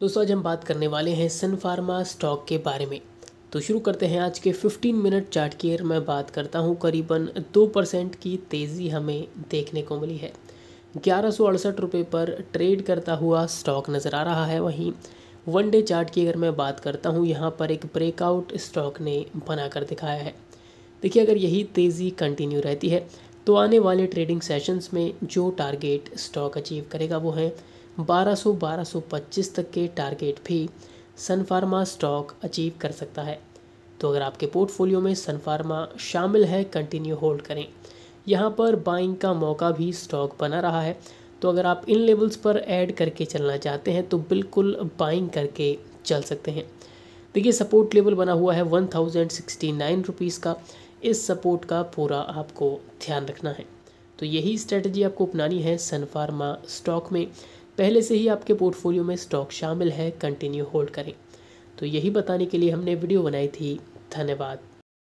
दोस्तों आज हम बात करने वाले हैं सन फार्मा स्टॉक के बारे में तो शुरू करते हैं आज के 15 मिनट चार्ट की अगर मैं बात करता हूं करीबन दो परसेंट की तेज़ी हमें देखने को मिली है ग्यारह सौ अड़सठ रुपये पर ट्रेड करता हुआ स्टॉक नज़र आ रहा है वहीं वन डे चार्ट की अगर मैं बात करता हूं यहां पर एक ब्रेकआउट स्टॉक ने बनाकर दिखाया है देखिए अगर यही तेज़ी कंटिन्यू रहती है तो आने वाले ट्रेडिंग सेशंस में जो टारगेट स्टॉक अचीव करेगा वो है 1200-1225 तक के टारगेट भी सनफार्मा स्टॉक अचीव कर सकता है तो अगर आपके पोर्टफोलियो में सनफार्मा शामिल है कंटिन्यू होल्ड करें यहाँ पर बाइंग का मौका भी स्टॉक बना रहा है तो अगर आप इन लेवल्स पर ऐड करके चलना चाहते हैं तो बिल्कुल बाइंग करके चल सकते हैं देखिए सपोर्ट लेवल बना हुआ है one thousand sixty nine rupees का इस सपोर्ट का पूरा आपको ध्यान रखना है तो यही स्ट्रेटजी आपको अपनानी है सनफार्मा स्टॉक में पहले से ही आपके पोर्टफोलियो में स्टॉक शामिल है कंटिन्यू होल्ड करें तो यही बताने के लिए हमने वीडियो बनाई थी धन्यवाद